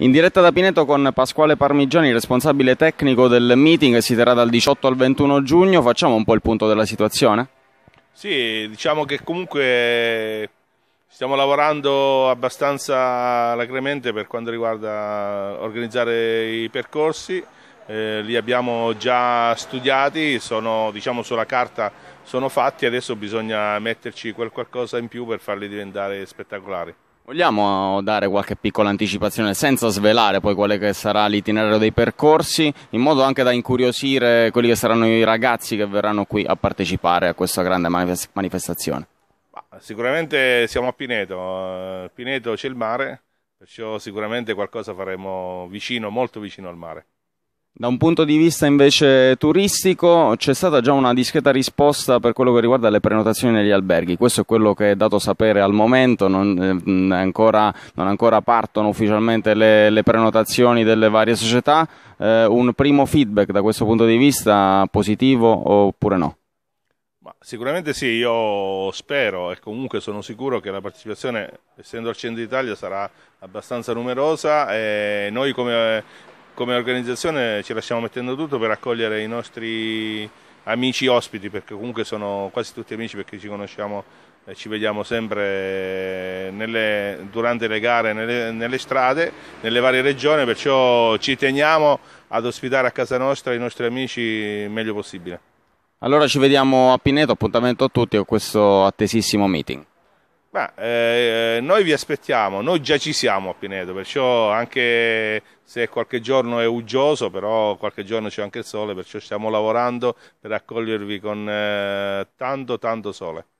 In diretta da Pineto con Pasquale Parmigiani, responsabile tecnico del meeting, si terrà dal 18 al 21 giugno, facciamo un po' il punto della situazione? Sì, diciamo che comunque stiamo lavorando abbastanza alacremente per quanto riguarda organizzare i percorsi, eh, li abbiamo già studiati, sono diciamo, sulla carta sono fatti, adesso bisogna metterci quel qualcosa in più per farli diventare spettacolari. Vogliamo dare qualche piccola anticipazione senza svelare poi quale che sarà l'itinerario dei percorsi, in modo anche da incuriosire quelli che saranno i ragazzi che verranno qui a partecipare a questa grande manifestazione? Sicuramente siamo a Pineto, a eh, Pineto c'è il mare, perciò sicuramente qualcosa faremo vicino, molto vicino al mare. Da un punto di vista invece turistico c'è stata già una discreta risposta per quello che riguarda le prenotazioni negli alberghi, questo è quello che è dato sapere al momento, non, eh, ancora, non ancora, partono ufficialmente le, le, prenotazioni delle varie società, eh, un primo feedback da questo punto di vista positivo oppure no? sicuramente sì, io spero e comunque sono sicuro che la partecipazione, essendo al centro d'Italia, sarà abbastanza numerosa e noi come come organizzazione ce la stiamo mettendo tutto per accogliere i nostri amici ospiti, perché comunque sono quasi tutti amici perché ci conosciamo e ci vediamo sempre nelle, durante le gare, nelle, nelle, strade, nelle varie regioni, perciò ci teniamo ad ospitare a casa nostra i nostri amici il meglio possibile. Allora ci vediamo a Pineto, appuntamento a tutti a questo attesissimo meeting. Beh, eh, noi vi aspettiamo, noi già ci siamo a Pineto, perciò anche se qualche giorno è uggioso, però qualche giorno c'è anche il sole, perciò stiamo lavorando per accogliervi con eh, tanto tanto sole.